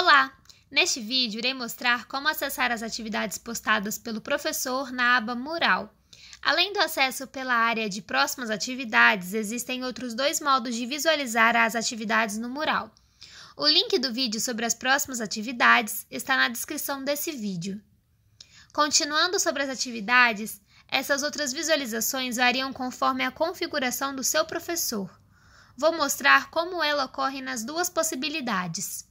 Olá! Neste vídeo, irei mostrar como acessar as atividades postadas pelo professor na aba Mural. Além do acesso pela área de próximas atividades, existem outros dois modos de visualizar as atividades no mural. O link do vídeo sobre as próximas atividades está na descrição desse vídeo. Continuando sobre as atividades, essas outras visualizações variam conforme a configuração do seu professor. Vou mostrar como ela ocorre nas duas possibilidades.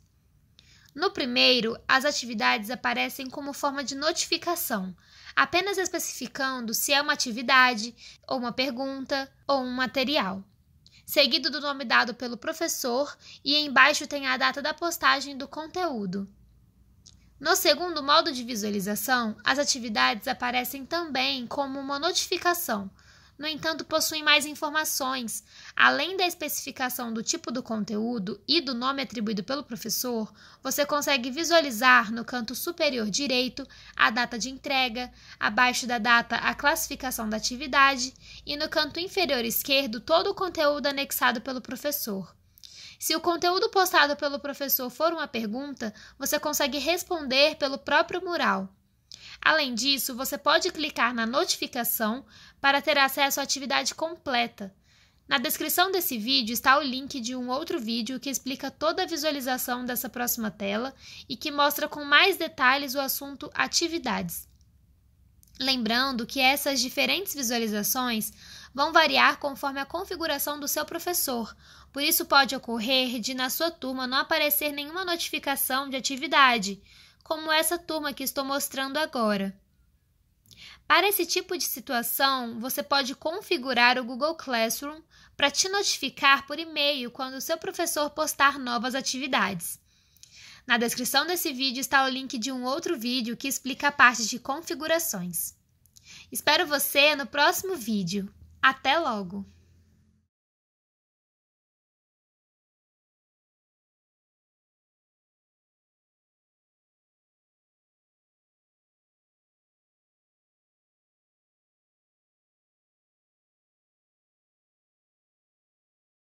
No primeiro, as atividades aparecem como forma de notificação, apenas especificando se é uma atividade, ou uma pergunta, ou um material. Seguido do nome dado pelo professor, e embaixo tem a data da postagem do conteúdo. No segundo modo de visualização, as atividades aparecem também como uma notificação no entanto, possuem mais informações. Além da especificação do tipo do conteúdo e do nome atribuído pelo professor, você consegue visualizar no canto superior direito a data de entrega, abaixo da data a classificação da atividade e no canto inferior esquerdo todo o conteúdo anexado pelo professor. Se o conteúdo postado pelo professor for uma pergunta, você consegue responder pelo próprio mural. Além disso, você pode clicar na notificação para ter acesso à atividade completa. Na descrição desse vídeo está o link de um outro vídeo que explica toda a visualização dessa próxima tela e que mostra com mais detalhes o assunto atividades. Lembrando que essas diferentes visualizações vão variar conforme a configuração do seu professor, por isso pode ocorrer de na sua turma não aparecer nenhuma notificação de atividade como essa turma que estou mostrando agora. Para esse tipo de situação, você pode configurar o Google Classroom para te notificar por e-mail quando o seu professor postar novas atividades. Na descrição desse vídeo está o link de um outro vídeo que explica a parte de configurações. Espero você no próximo vídeo. Até logo!